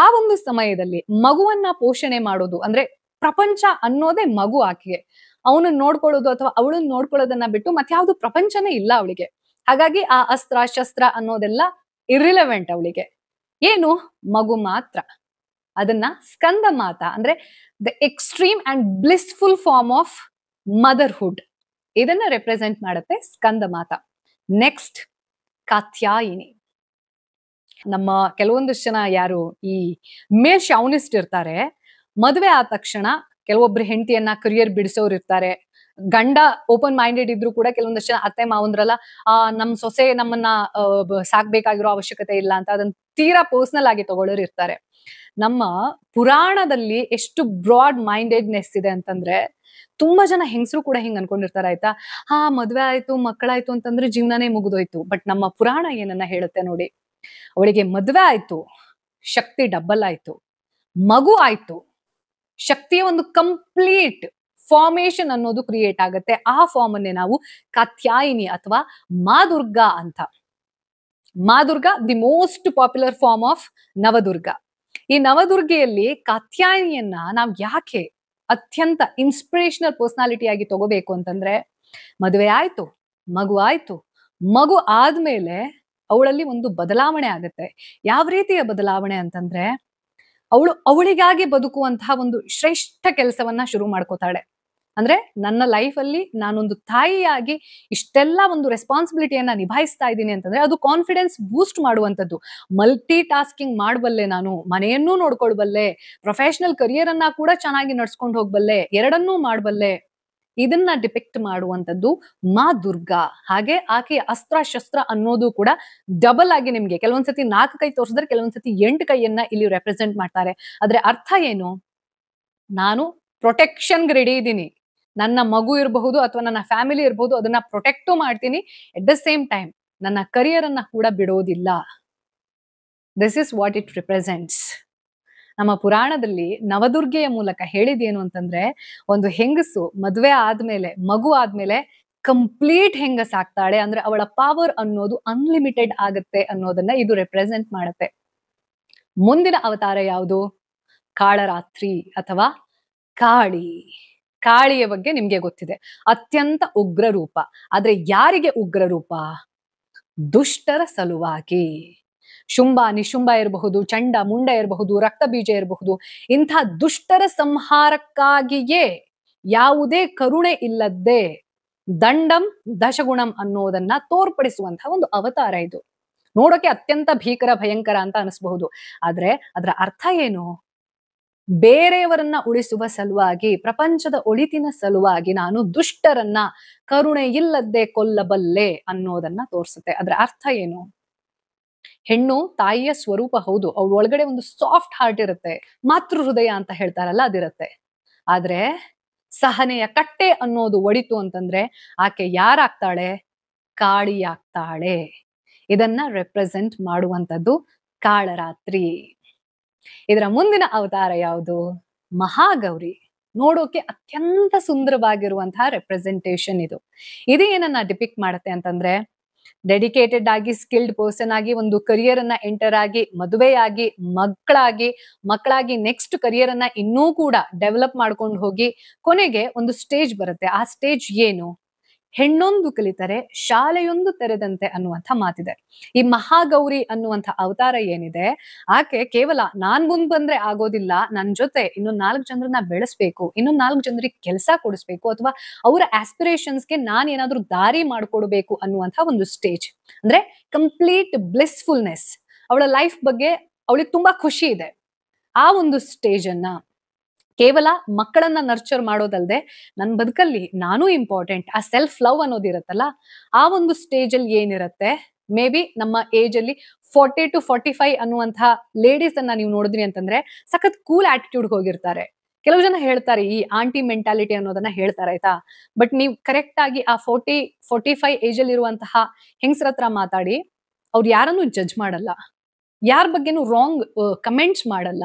ಆ ಒಂದು ಸಮಯದಲ್ಲಿ ಮಗುವನ್ನ ಪೋಷಣೆ ಮಾಡೋದು ಅಂದ್ರೆ ಪ್ರಪಂಚ ಅನ್ನೋದೇ ಮಗು ಆಕೆಗೆ ಅವನನ್ನ ನೋಡ್ಕೊಳ್ಳೋದು ಅಥವಾ ಅವಳನ್ನ ನೋಡ್ಕೊಳ್ಳೋದನ್ನ ಬಿಟ್ಟು ಮತ್ತೆ ಯಾವ್ದು ಪ್ರಪಂಚನೇ ಇಲ್ಲ ಅವಳಿಗೆ ಹಾಗಾಗಿ ಆ ಅಸ್ತ್ರ ಶಸ್ತ್ರ ಅನ್ನೋದೆಲ್ಲ ಇರ್ರಿಲೆವೆಂಟ್ ಅವಳಿಗೆ ಏನು ಮಗು ಮಾತ್ರ ಅದನ್ನ ಸ್ಕಂದ ಮಾತ ಅಂದ್ರೆ the extreme and blissful form of motherhood ಇದನ್ನ ರೆಪ್ರೆಸೆಂಟ್ ಮಾಡುತ್ತೆ ಸ್ಕಂದ ಮಾತ ನೆಕ್ಸ್ಟ್ ಕಾತ್ಯಾಯಿನಿ ನಮ್ಮ ಕೆಲವೊಂದಷ್ಟು ಜನ ಯಾರು ಈ ಮೇಲ್ ಶೌನಿಸ್ಟ್ ಇರ್ತಾರೆ ಮದುವೆ ಆದ ತಕ್ಷಣ ಕೆಲವೊಬ್ರು ಹೆಂಡತಿಯನ್ನ ಕರಿಯರ್ ಬಿಡಿಸೋರ್ ಇರ್ತಾರೆ ಗಂಡ ಓಪನ್ ಮೈಂಡೆಡ್ ಇದ್ರು ಕೂಡ ಕೆಲವೊಂದಷ್ಟು ಜನ ಅತ್ತೆ ಮಾವಂದ್ರಲ್ಲ ಆ ನಮ್ ಸೊಸೆ ನಮ್ಮನ್ನ ಸಾಕ್ಬೇಕಾಗಿರೋ ಅವಶ್ಯಕತೆ ಇಲ್ಲ ಅಂತ ಅದನ್ನ ತೀರಾ ಪರ್ಸನಲ್ ಆಗಿ ತಗೊಳ್ಳೋರು ಇರ್ತಾರೆ ನಮ್ಮ ಪುರಾಣದಲ್ಲಿ ಎಷ್ಟು ಬ್ರಾಡ್ ಮೈಂಡೆಡ್ನೆಸ್ ಇದೆ ಅಂತಂದ್ರೆ ತುಂಬಾ ಜನ ಹೆಂಗಸರು ಕೂಡ ಹಿಂಗ್ ಅನ್ಕೊಂಡಿರ್ತಾರೆ ಆಯ್ತಾ ಹಾ ಮದ್ವೆ ಆಯ್ತು ಮಕ್ಕಳಾಯ್ತು ಅಂತಂದ್ರೆ ಜೀವನನೇ ಮುಗಿದೋಯ್ತು ಬಟ್ ನಮ್ಮ ಪುರಾಣ ಏನನ್ನ ಹೇಳುತ್ತೆ ನೋಡಿ ಅವಳಿಗೆ ಮದ್ವೆ ಆಯ್ತು ಶಕ್ತಿ ಡಬ್ಬಲ್ ಆಯ್ತು ಮಗು ಆಯ್ತು ಶಕ್ತಿಯ ಒಂದು ಕಂಪ್ಲೀಟ್ ಫಾರ್ಮೇಶನ್ ಅನ್ನೋದು ಕ್ರಿಯೇಟ್ ಆಗುತ್ತೆ ಆ ಫಾರ್ಮ್ ಅನ್ನೇ ನಾವು ಕಾತ್ಯಾಯಿನಿ ಅಥವಾ ಮಾ ದುರ್ಗಾ ಅಂತ Maa Durga the most popular form of Navadurga ಈ ನವದುರ್ಗೆಯಲ್ಲಿ ಕಾತ್ಯಾಯಿನಿಯನ್ನ ನಾವು ಯಾಕೆ ಅತ್ಯಂತ ಇನ್ಸ್ಪಿರೇಷನಲ್ ಪರ್ಸನಾಲಿಟಿ ಆಗಿ ತಗೋಬೇಕು ಅಂತಂದ್ರೆ ಮದುವೆ ಆಯ್ತು ಮಗು ಆಯ್ತು ಮಗು ಆದ್ಮೇಲೆ ಅವಳಲ್ಲಿ ಒಂದು ಬದಲಾವಣೆ ಆಗುತ್ತೆ ಯಾವ ರೀತಿಯ ಬದಲಾವಣೆ ಅಂತಂದ್ರೆ ಅವಳು ಅವಳಿಗಾಗಿ ಬದುಕುವಂತಹ ಒಂದು ಶ್ರೇಷ್ಠ ಕೆಲಸವನ್ನ ಶುರು ಮಾಡ್ಕೋತಾಳೆ ಅಂದ್ರೆ ನನ್ನ ಲೈಫ್ ಅಲ್ಲಿ ನಾನೊಂದು ತಾಯಿಯಾಗಿ ಇಷ್ಟೆಲ್ಲ ಒಂದು ರೆಸ್ಪಾನ್ಸಿಬಿಲಿಟಿಯನ್ನ ನಿಭಾಯಿಸ್ತಾ ಇದ್ದೀನಿ ಅಂತಂದ್ರೆ ಅದು ಕಾನ್ಫಿಡೆನ್ಸ್ ಬೂಸ್ಟ್ ಮಾಡುವಂಥದ್ದು ಮಲ್ಟಿ ಟಾಸ್ಕಿಂಗ್ ಮಾಡಬಲ್ಲೆ ನಾನು ಮನೆಯನ್ನೂ ನೋಡ್ಕೊಳ್ಬಲ್ಲೆ ಪ್ರೊಫೆಷನಲ್ ಕರಿಯರ್ ಅನ್ನ ಕೂಡ ಚೆನ್ನಾಗಿ ನಡ್ಸ್ಕೊಂಡು ಹೋಗ್ಬಲ್ಲೆ ಎರಡನ್ನೂ ಮಾಡಬಲ್ಲೆ ಇದನ್ನ ಡಿಪೆಕ್ಟ್ ಮಾಡುವಂತದ್ದು ಮಾ ದುರ್ಗಾ ಹಾಗೆ ಆಕೆಯ ಅಸ್ತ್ರ ಶಸ್ತ್ರ ಅನ್ನೋದು ಕೂಡ ಡಬಲ್ ಆಗಿ ನಿಮ್ಗೆ ಕೆಲವೊಂದ್ಸತಿ ನಾಲ್ಕು ಕೈ ತೋರಿಸಿದ್ರೆ ಕೆಲವೊಂದ್ಸತಿ ಎಂಟು ಕೈಯನ್ನ ಇಲ್ಲಿ ರೆಪ್ರೆಸೆಂಟ್ ಮಾಡ್ತಾರೆ ಆದ್ರೆ ಅರ್ಥ ಏನು ನಾನು ಪ್ರೊಟೆಕ್ಷನ್ ರೆಡಿ ಇದ್ದೀನಿ ನನ್ನ ಮಗು ಇರಬಹುದು ಅಥವಾ ನನ್ನ ಫ್ಯಾಮಿಲಿ ಇರಬಹುದು ಅದನ್ನ ಪ್ರೊಟೆಕ್ಟು ಮಾಡ್ತೀನಿ ಎಟ್ ದ ಸೇಮ್ ಟೈಮ್ ನನ್ನ ಕರಿಯರ್ ಅನ್ನ ಕೂಡ ಬಿಡೋದಿಲ್ಲ this is what it represents ನಮ್ಮ ಪುರಾಣದಲ್ಲಿ ನವದುರ್ಗೆಯ ಮೂಲಕ ಹೇಳಿದೇನು ಅಂತಂದ್ರೆ ಒಂದು ಹೆಂಗಸು ಮದುವೆ ಆದ್ಮೇಲೆ ಮಗು ಆದ್ಮೇಲೆ ಕಂಪ್ಲೀಟ್ ಆಗ್ತಾಳೆ ಅಂದ್ರೆ ಅವಳ ಪವರ್ ಅನ್ನೋದು ಅನ್ಲಿಮಿಟೆಡ್ ಆಗತ್ತೆ ಅನ್ನೋದನ್ನ ಇದು ರೆಪ್ರೆಸೆಂಟ್ ಮಾಡುತ್ತೆ ಮುಂದಿನ ಅವತಾರ ಯಾವುದು ಕಾಳರಾತ್ರಿ ಅಥವಾ ಕಾಳಿ ಕಾಳಿಯ ಬಗ್ಗೆ ನಿಮ್ಗೆ ಗೊತ್ತಿದೆ ಅತ್ಯಂತ ಉಗ್ರ ರೂಪ ಆದ್ರೆ ಯಾರಿಗೆ ಉಗ್ರ ರೂಪ ದುಷ್ಟರ ಸಲುವಾಗಿ ಶುಂಭ ನಿಶುಂಭ ಇರಬಹುದು ಚಂಡ ಮುಂಡ ಇರಬಹುದು ರಕ್ತ ಬೀಜ ಇರಬಹುದು ಇಂಥ ದುಷ್ಟರ ಸಂಹಾರಕ್ಕಾಗಿಯೇ ಯಾವುದೇ ಕರುಣೆ ಇಲ್ಲದೆ ದಂಡಂ ದಶಗುಣಂ ಅನ್ನೋದನ್ನ ತೋರ್ಪಡಿಸುವಂತಹ ಒಂದು ಅವತಾರ ಇದು ನೋಡೋಕೆ ಅತ್ಯಂತ ಭೀಕರ ಭಯಂಕರ ಅಂತ ಅನಿಸಬಹುದು ಆದ್ರೆ ಅದರ ಅರ್ಥ ಏನು ಬೇರೆಯವರನ್ನ ಉಳಿಸುವ ಸಲುವಾಗಿ ಪ್ರಪಂಚದ ಒಳಿತಿನ ಸಲುವಾಗಿ ನಾನು ದುಷ್ಟರನ್ನ ಕರುಣೆ ಇಲ್ಲದ್ದೇ ಕೊಲ್ಲಬಲ್ಲೆ ಅನ್ನೋದನ್ನ ತೋರಿಸುತ್ತೆ ಅದರ ಅರ್ಥ ಏನು ಹೆಣ್ಣು ತಾಯಿಯ ಸ್ವರೂಪ ಹೌದು ಅವಳ ಒಳಗಡೆ ಒಂದು ಸಾಫ್ಟ್ ಹಾರ್ಟ್ ಇರುತ್ತೆ ಮಾತೃ ಹೃದಯ ಅಂತ ಹೇಳ್ತಾರಲ್ಲ ಅದಿರುತ್ತೆ ಆದ್ರೆ ಸಹನೆಯ ಕಟ್ಟೆ ಅನ್ನೋದು ಒಡಿತು ಅಂತಂದ್ರೆ ಆಕೆ ಯಾರಾಗ್ತಾಳೆ ಕಾಳಿಯಾಗ್ತಾಳೆ ಇದನ್ನ ರೆಪ್ರೆಸೆಂಟ್ ಮಾಡುವಂಥದ್ದು ಕಾಳರಾತ್ರಿ ಇದರ ಮುಂದಿನ ಅವತಾರ ಯಾವುದು ಮಹಾಗೌರಿ ನೋಡೋಕೆ ಅತ್ಯಂತ ಸುಂದರವಾಗಿರುವಂತಹ ರೆಪ್ರೆಸೆಂಟೇಶನ್ ಇದು ಇದು ಏನನ್ನ ಡಿಪಿಕ್ಟ್ ಮಾಡುತ್ತೆ ಅಂತಂದ್ರೆ ಡೆಡಿಕೇಟೆಡ್ ಆಗಿ ಸ್ಕಿಲ್ಡ್ ಪರ್ಸನ್ ಆಗಿ ಒಂದು ಕರಿಯರ್ ಅನ್ನ ಎಂಟರ್ ಆಗಿ ಮದುವೆಯಾಗಿ ಮಕ್ಕಳಾಗಿ ಮಕ್ಕಳಾಗಿ ನೆಕ್ಸ್ಟ್ ಕರಿಯರ್ ಅನ್ನ ಇನ್ನೂ ಕೂಡ ಡೆವಲಪ್ ಮಾಡ್ಕೊಂಡು ಹೋಗಿ ಕೊನೆಗೆ ಒಂದು ಸ್ಟೇಜ್ ಬರುತ್ತೆ ಆ ಸ್ಟೇಜ್ ಏನು ಹೆಣ್ಣೊಂದು ಕಲಿತರೆ ಶಾಲೆಯೊಂದು ತೆರೆದಂತೆ ಅನ್ನುವಂಥ ಮಾತಿದೆ ಈ ಮಹಾಗೌರಿ ಅನ್ನುವಂಥ ಅವತಾರ ಏನಿದೆ ಆಕೆ ಕೇವಲ ನಾನ್ ಮುಂದ್ ಬಂದ್ರೆ ಆಗೋದಿಲ್ಲ ನನ್ನ ಜೊತೆ ಇನ್ನು ನಾಲ್ಕು ಜನರನ್ನ ಬೆಳೆಸ್ಬೇಕು ಇನ್ನು ನಾಲ್ಕು ಜನರಿಗೆ ಕೆಲಸ ಕೊಡಿಸ್ಬೇಕು ಅಥವಾ ಅವರ ಆಸ್ಪಿರೇಷನ್ಸ್ಗೆ ನಾನ್ ಏನಾದ್ರೂ ದಾರಿ ಮಾಡ್ಕೊಡ್ಬೇಕು ಅನ್ನುವಂಥ ಒಂದು ಸ್ಟೇಜ್ ಅಂದ್ರೆ ಕಂಪ್ಲೀಟ್ ಬ್ಲಿಸ್ಫುಲ್ನೆಸ್ ಅವಳ ಲೈಫ್ ಬಗ್ಗೆ ಅವಳಿಗೆ ತುಂಬಾ ಖುಷಿ ಇದೆ ಆ ಒಂದು ಸ್ಟೇಜ್ ಅನ್ನ ಕೇವಲ ಮಕ್ಕಳನ್ನ ನರ್ಚರ್ ಮಾಡೋದಲ್ದೆ ನನ್ನ ಬದುಕಲ್ಲಿ ನಾನು ಇಂಪಾರ್ಟೆಂಟ್ ಆ ಸೆಲ್ಫ್ ಲವ್ ಅನ್ನೋದಿರತ್ತಲ್ಲ ಆ ಒಂದು ಸ್ಟೇಜ್ ಅಲ್ಲಿ ಏನಿರುತ್ತೆ ಮೇ ಬಿ ನಮ್ಮ ಏಜ್ ಅಲ್ಲಿ ಫೋರ್ಟಿ ಟು ಫೋರ್ಟಿ ಫೈವ್ ಅನ್ನುವಂತಹ ಲೇಡೀಸ್ ಅನ್ನ ನೀವು ನೋಡಿದ್ರಿ ಅಂತಂದ್ರೆ ಸಖತ್ ಕೂಲ್ ಆಟಿಟ್ಯೂಡ್ ಹೋಗಿರ್ತಾರೆ ಕೆಲವು ಜನ ಹೇಳ್ತಾರೆ ಈ ಆಂಟಿ ಮೆಂಟಾಲಿಟಿ ಅನ್ನೋದನ್ನ ಹೇಳ್ತಾರೆ ಆಯ್ತಾ ಬಟ್ ನೀವು ಕರೆಕ್ಟ್ ಆಗಿ ಆ ಫೋರ್ಟಿ ಫೋರ್ಟಿ ಫೈವ್ ಏಜ್ ಅಲ್ಲಿ ಇರುವಂತಹ ಹೆಂಗಸರ ಹತ್ರ ಮಾತಾಡಿ ಅವ್ರು ಯಾರನ್ನು ಜಡ್ಜ್ ಮಾಡಲ್ಲ ಯಾರ ಬಗ್ಗೆನೂ ರಾಂಗ್ ಕಮೆಂಟ್ಸ್ ಮಾಡಲ್ಲ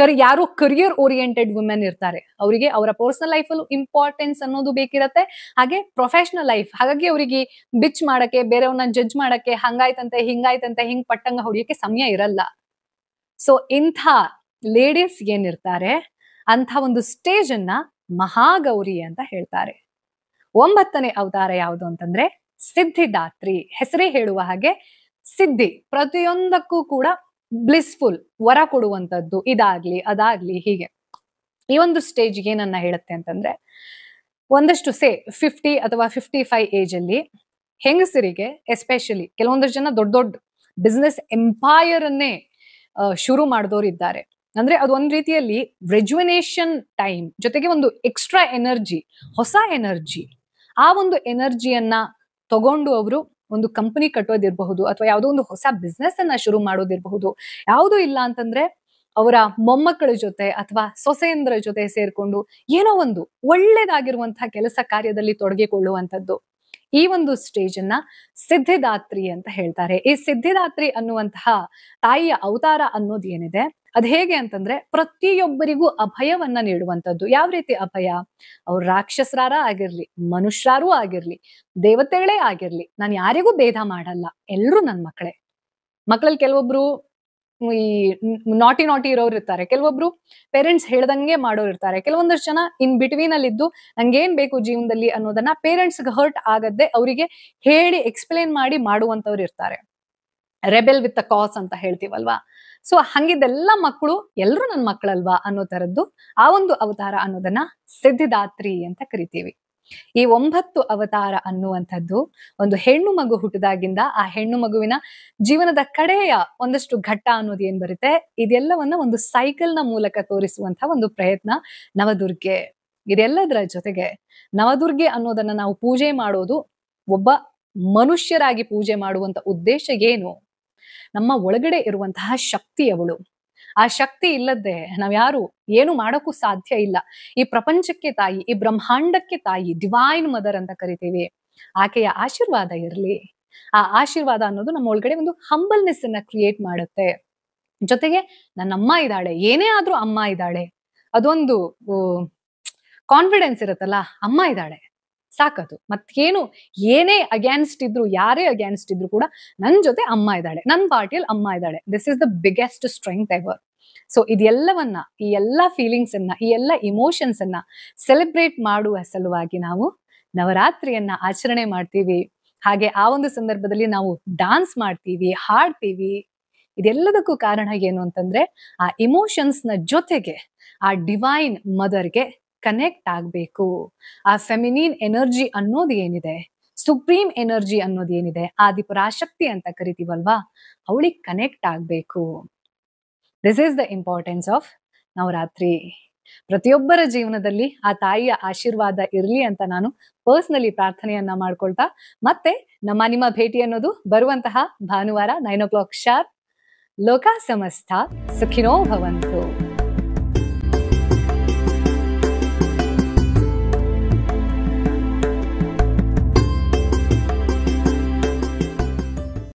ಕರಿ ಯಾರು ಕರಿಯರ್ ಓರಿಯೆಂಟೆಡ್ ವುಮೆನ್ ಇರ್ತಾರೆ ಅವರಿಗೆ ಅವರ ಪರ್ಸನಲ್ ಲೈಫಲ್ಲೂ ಇಂಪಾರ್ಟೆನ್ಸ್ ಅನ್ನೋದು ಬೇಕಿರತ್ತೆ ಹಾಗೆ ಪ್ರೊಫೆಷನಲ್ ಲೈಫ್ ಹಾಗಾಗಿ ಅವರಿಗೆ ಬಿಚ್ ಮಾಡಕ್ಕೆ ಬೇರೆಯವ್ರನ್ನ ಜಡ್ಜ್ ಮಾಡಕ್ಕೆ ಹಂಗಾಯ್ತಂತೆ ಹಿಂಗಾಯ್ತಂತೆ ಹಿಂಗ್ ಪಟ್ಟಂಗ ಹೊಡಿಯಕ್ಕೆ ಸಮಯ ಇರಲ್ಲ ಸೊ ಇಂಥ ಲೇಡೀಸ್ ಏನಿರ್ತಾರೆ ಅಂಥ ಒಂದು ಸ್ಟೇಜ್ ಅನ್ನ ಮಹಾಗೌರಿ ಅಂತ ಹೇಳ್ತಾರೆ ಒಂಬತ್ತನೇ ಅವತಾರ ಯಾವುದು ಅಂತಂದ್ರೆ ಸಿದ್ಧಿದಾತ್ರಿ ಹೆಸರೇ ಹೇಳುವ ಹಾಗೆ ಸಿದ್ಧಿ ಪ್ರತಿಯೊಂದಕ್ಕೂ ಕೂಡ ಬ್ಲಿಸ್ಫುಲ್ ವರ ಕೊಡುವಂತದ್ದು ಇದಾಗ್ಲಿ ಅದಾಗ್ಲಿ ಹೀಗೆ ಈ ಒಂದು ಸ್ಟೇಜ್ ಏನನ್ನ ಹೇಳುತ್ತೆ ಅಂತಂದ್ರೆ ಒಂದಷ್ಟು ಸೇ ಫಿಫ್ಟಿ ಅಥವಾ ಫಿಫ್ಟಿ ಫೈವ್ ಏಜ್ ಅಲ್ಲಿ ಹೆಂಗಸರಿಗೆ ಎಸ್ಪೆಷಲಿ ಕೆಲವೊಂದಷ್ಟು ಜನ ದೊಡ್ಡ ದೊಡ್ಡ ಬಿಸ್ನೆಸ್ ಎಂಪೈರ್ ಅನ್ನೇ ಶುರು ಮಾಡಿದವರು ಇದ್ದಾರೆ ಅಂದ್ರೆ ಅದು ಒಂದ್ ರೀತಿಯಲ್ಲಿ ರೆಜುವಿನೇಷನ್ ಟೈಮ್ ಜೊತೆಗೆ ಒಂದು ಎಕ್ಸ್ಟ್ರಾ ಎನರ್ಜಿ ಹೊಸ ಎನರ್ಜಿ ಆ ಒಂದು ಎನರ್ಜಿಯನ್ನ ತಗೊಂಡು ಅವರು ಒಂದು ಕಂಪನಿ ಕಟ್ಟೋದಿರಬಹುದು ಅಥವಾ ಯಾವುದೋ ಒಂದು ಹೊಸ ಬಿಸ್ನೆಸ್ ಅನ್ನ ಶುರು ಮಾಡೋದಿರಬಹುದು ಯಾವುದು ಇಲ್ಲ ಅಂತಂದ್ರೆ ಅವರ ಮೊಮ್ಮಕ್ಕಳ ಜೊತೆ ಅಥವಾ ಸೊಸೆಯಂದ್ರ ಜೊತೆ ಸೇರ್ಕೊಂಡು ಏನೋ ಒಂದು ಒಳ್ಳೇದಾಗಿರುವಂತಹ ಕೆಲಸ ಕಾರ್ಯದಲ್ಲಿ ತೊಡಗಿಕೊಳ್ಳುವಂಥದ್ದು ಈ ಒಂದು ಸ್ಟೇಜ್ ಅನ್ನ ಸಿದ್ಧಿದಾತ್ರಿ ಅಂತ ಹೇಳ್ತಾರೆ ಈ ಸಿದ್ಧಿದಾತ್ರಿ ಅನ್ನುವಂತಹ ತಾಯಿಯ ಅವತಾರ ಅನ್ನೋದು ಏನಿದೆ ಅದ್ ಹೇಗೆ ಅಂತಂದ್ರೆ ಪ್ರತಿಯೊಬ್ಬರಿಗೂ ಅಭಯವನ್ನ ನೀಡುವಂತದ್ದು ಯಾವ ರೀತಿ ಅಭಯ ಅವ್ರು ರಾಕ್ಷಸರಾರ ಆಗಿರ್ಲಿ ಮನುಷ್ಯರೂ ಆಗಿರ್ಲಿ ದೇವತೆಗಳೇ ಆಗಿರ್ಲಿ ನಾನು ಯಾರಿಗೂ ಭೇದ ಮಾಡಲ್ಲ ಎಲ್ರು ನನ್ ಮಕ್ಕಳೇ ಮಕ್ಕಳಲ್ಲಿ ಕೆಲವೊಬ್ರು ಈ ನಾಟಿ ನಾಟಿ ಇರೋರು ಇರ್ತಾರೆ ಕೆಲವೊಬ್ರು ಪೇರೆಂಟ್ಸ್ ಹೇಳ್ದಂಗೆ ಮಾಡೋರು ಇರ್ತಾರೆ ಕೆಲವೊಂದಷ್ಟು ಜನ ಇನ್ ಬಿಟ್ವೀನ್ ಅಲ್ಲಿ ಇದ್ದು ನಂಗೇನ್ ಬೇಕು ಜೀವನದಲ್ಲಿ ಅನ್ನೋದನ್ನ ಪೇರೆಂಟ್ಸ್ ಹರ್ಟ್ ಆಗದ್ದೆ ಅವರಿಗೆ ಹೇಳಿ ಎಕ್ಸ್ಪ್ಲೇನ್ ಮಾಡಿ ಮಾಡುವಂತವ್ರು ಇರ್ತಾರೆ ರೆಬೆಲ್ ವಿತ್ ಅ ಕಾಸ್ ಅಂತ ಹೇಳ್ತೀವಲ್ವಾ ಸೊ ಹಂಗಿದ್ದೆಲ್ಲ ಮಕ್ಕಳು ಎಲ್ರು ನನ್ನ ಮಕ್ಕಳಲ್ವಾ ಅನ್ನೋ ತರದ್ದು ಆ ಒಂದು ಅವತಾರ ಅನ್ನೋದನ್ನ ಸಿದ್ಧಿದಾತ್ರಿ ಅಂತ ಕರಿತೀವಿ ಈ ಒಂಬತ್ತು ಅವತಾರ ಅನ್ನುವಂಥದ್ದು ಒಂದು ಹೆಣ್ಣು ಮಗು ಹುಟ್ಟಿದಾಗಿಂದ ಆ ಹೆಣ್ಣು ಮಗುವಿನ ಜೀವನದ ಕಡೆಯ ಒಂದಷ್ಟು ಘಟ್ಟ ಅನ್ನೋದು ಏನ್ ಬರುತ್ತೆ ಇದೆಲ್ಲವನ್ನ ಒಂದು ಸೈಕಲ್ ನ ಮೂಲಕ ತೋರಿಸುವಂತಹ ಒಂದು ಪ್ರಯತ್ನ ನವದುರ್ಗೆ ಇದೆಲ್ಲದರ ಜೊತೆಗೆ ನವದುರ್ಗೆ ಅನ್ನೋದನ್ನ ನಾವು ಪೂಜೆ ಮಾಡೋದು ಒಬ್ಬ ಮನುಷ್ಯರಾಗಿ ಪೂಜೆ ಮಾಡುವಂತ ಉದ್ದೇಶ ಏನು ನಮ್ಮ ಒಳಗಡೆ ಇರುವಂತಹ ಶಕ್ತಿ ಅವಳು ಆ ಶಕ್ತಿ ಇಲ್ಲದೆ ನಾವ್ಯಾರು ಏನು ಮಾಡೋಕ್ಕೂ ಸಾಧ್ಯ ಇಲ್ಲ ಈ ಪ್ರಪಂಚಕ್ಕೆ ತಾಯಿ ಈ ಬ್ರಹ್ಮಾಂಡಕ್ಕೆ ತಾಯಿ ಡಿವೈನ್ ಮದರ್ ಅಂತ ಕರಿತೀವಿ ಆಕೆಯ ಆಶೀರ್ವಾದ ಇರಲಿ ಆ ಆಶೀರ್ವಾದ ಅನ್ನೋದು ನಮ್ಮ ಒಳಗಡೆ ಒಂದು ಹಂಬಲ್ನೆಸ್ ಅನ್ನ ಕ್ರಿಯೇಟ್ ಮಾಡುತ್ತೆ ಜೊತೆಗೆ ನನ್ನಮ್ಮ ಇದ್ದಾಳೆ ಏನೇ ಆದ್ರೂ ಅಮ್ಮ ಇದ್ದಾಳೆ ಅದೊಂದು ಕಾನ್ಫಿಡೆನ್ಸ್ ಇರುತ್ತಲ್ಲ ಅಮ್ಮ ಇದ್ದಾಳೆ ಸಾಕದು ಮತ್ತೇನು ಏನೇ ಅಗೇನ್ಸ್ಟ್ ಇದ್ರು ಯಾರೇ ಅಗೇನ್ಸ್ಟ್ ಇದ್ರು ಕೂಡ ನನ್ ಜೊತೆ ಅಮ್ಮ ಇದ್ದಾಳೆ ನನ್ನ ಪಾರ್ಟಿಯಲ್ಲಿ ಅಮ್ಮ ಇದ್ದಾಳೆ this is the biggest strength ever so ಇದೆಲ್ಲವನ್ನ ಈ ಎಲ್ಲ ಫೀಲಿಂಗ್ಸ್ ಅನ್ನ ಈ ಎಲ್ಲ ಇಮೋಷನ್ಸ್ ಅನ್ನ ಸೆಲೆಬ್ರೇಟ್ ಮಾಡುವ ಸಲುವಾಗಿ ನಾವು ನವರಾತ್ರಿಯನ್ನ ಆಚರಣೆ ಮಾಡ್ತೀವಿ ಹಾಗೆ ಆ ಒಂದು ಸಂದರ್ಭದಲ್ಲಿ ನಾವು ಡಾನ್ಸ್ ಮಾಡ್ತೀವಿ ಹಾಡ್ತೀವಿ ಇದೆಲ್ಲದಕ್ಕೂ ಕಾರಣ ಏನು ಅಂತಂದ್ರೆ ಆ ಇಮೋಷನ್ಸ್ ನ ಜೊತೆಗೆ ಆ ಡಿವೈನ್ ಮದರ್ಗೆ ಕನೆಕ್ಟ್ ಆಗಬೇಕು ಆ ಫೆಮಿನೀನ್ ಎನರ್ಜಿ ಅನ್ನೋದು ಏನಿದೆ ಸುಪ್ರೀಂ ಎನರ್ಜಿ ಅನ್ನೋದು ಏನಿದೆ ಆದಿಪರಾಶಕ್ತಿ ಅಂತ ಕರಿತೀವಲ್ವಾ ಅವಳಿಗೆ ಕನೆಕ್ಟ್ ಆಗಬೇಕು this is the importance of Navratri ಪ್ರತಿಯೊಬ್ಬರ ಜೀವನದಲ್ಲಿ ಆ ತಾಯಿಯ ಆಶೀರ್ವಾದ ಇರಲಿ ಅಂತ ನಾನು ಪರ್ಸ್ನಲಿ ಪ್ರಾರ್ಥನೆಯನ್ನ ಮಾಡ್ಕೊಳ್ತಾ ಮತ್ತೆ ನಮ್ಮ ನಿಮ್ಮ ಭೇಟಿ ಅನ್ನೋದು ಬರುವಂತಹ ಭಾನುವಾರ ನೈನ್ ಓ ಕ್ಲಾಕ್ ಶಾರ್ಪ್ ಲೋಕ ಸಮಸ್ತ ಸುಖಿನೋ ಭವಂತು